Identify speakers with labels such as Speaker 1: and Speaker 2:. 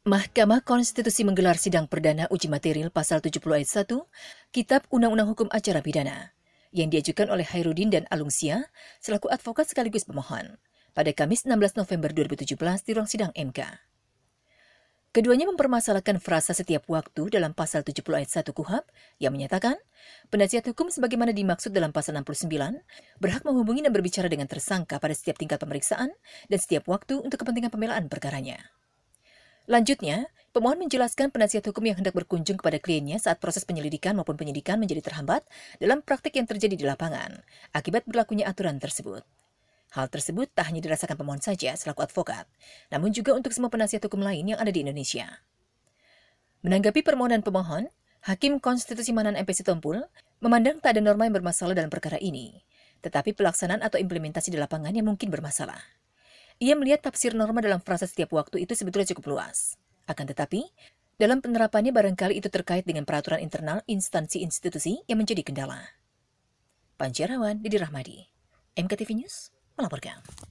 Speaker 1: Mahkamah Konstitusi menggelar sidang perdana uji material pasal 70 ayat 1 Kitab Undang-Undang Hukum Acara Pidana yang diajukan oleh Hairudin dan Alungsia selaku advokat sekaligus pemohon pada Kamis 16 November 2017 di ruang sidang MK. Keduanya mempermasalahkan frasa setiap waktu dalam pasal 70 ayat 1 KUHAP yang menyatakan penasihat hukum sebagaimana dimaksud dalam pasal 69 berhak menghubungi dan berbicara dengan tersangka pada setiap tingkat pemeriksaan dan setiap waktu untuk kepentingan pembelaan perkaranya. Lanjutnya, pemohon menjelaskan penasihat hukum yang hendak berkunjung kepada kliennya saat proses penyelidikan maupun penyidikan menjadi terhambat dalam praktik yang terjadi di lapangan akibat berlakunya aturan tersebut. Hal tersebut tak hanya dirasakan pemohon saja selaku advokat, namun juga untuk semua penasihat hukum lain yang ada di Indonesia. Menanggapi permohonan pemohon, Hakim Konstitusi Manan MPC Tompul memandang tak ada norma yang bermasalah dalam perkara ini, tetapi pelaksanaan atau implementasi di lapangannya mungkin bermasalah. Ia melihat tafsir norma dalam frasa setiap waktu itu sebetulnya cukup luas. Akan tetapi, dalam penerapannya barangkali itu terkait dengan peraturan internal instansi institusi yang menjadi kendala. Panjarawan Didi Rahmadi, MKTV News melaporkan.